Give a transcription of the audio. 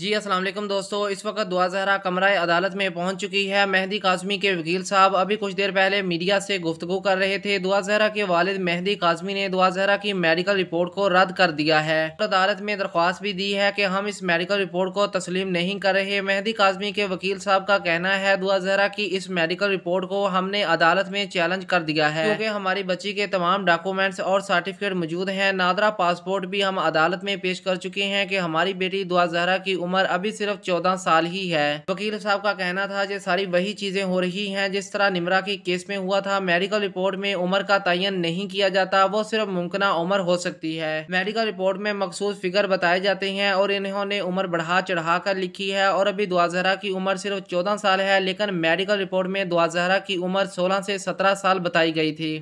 जी अस्सलाम वालेकुम दोस्तों इस वक्त दुआ जहरा कमरा अदालत में पहुंच चुकी है मेहदी काजमी के वकील साहब अभी कुछ देर पहले मीडिया से गुफ्तगु कर रहे थे दुआ जहरा के वालिद मेहदी काजमी ने दुआ जहरा की मेडिकल रिपोर्ट को रद्द कर दिया है अदालत में दरख्वास्त भी दी है कि हम इस मेडिकल रिपोर्ट को तस्लीम नहीं कर रहे मेहदी काजमी के वकील साहब का कहना है दुआ जहरा की इस मेडिकल रिपोर्ट को हमने अदालत में चैलेंज कर दिया है क्योंकि हमारी बच्ची के तमाम डॉक्यूमेंट्स और सर्टिफिकेट मौजूद हैं नादरा पासपोर्ट भी हम अदालत में पेश कर चुके हैं कि हमारी बेटी दुआ जहरा की उम्र अभी सिर्फ चौदह साल ही है वकील साहब का कहना था ये सारी वही चीजें हो रही हैं जिस तरह निमरा के केस में हुआ था मेडिकल रिपोर्ट में उम्र का तयन नहीं किया जाता वो सिर्फ मुमकिन उम्र हो सकती है मेडिकल रिपोर्ट में मखसूस फिगर बताए जाते हैं और इन्होंने उम्र बढ़ा चढ़ा कर लिखी है और अभी दुआजहरा की उम्र सिर्फ चौदह साल है लेकिन मेडिकल रिपोर्ट में दुआजहरा की उम्र सोलह से सत्रह साल बताई गई थी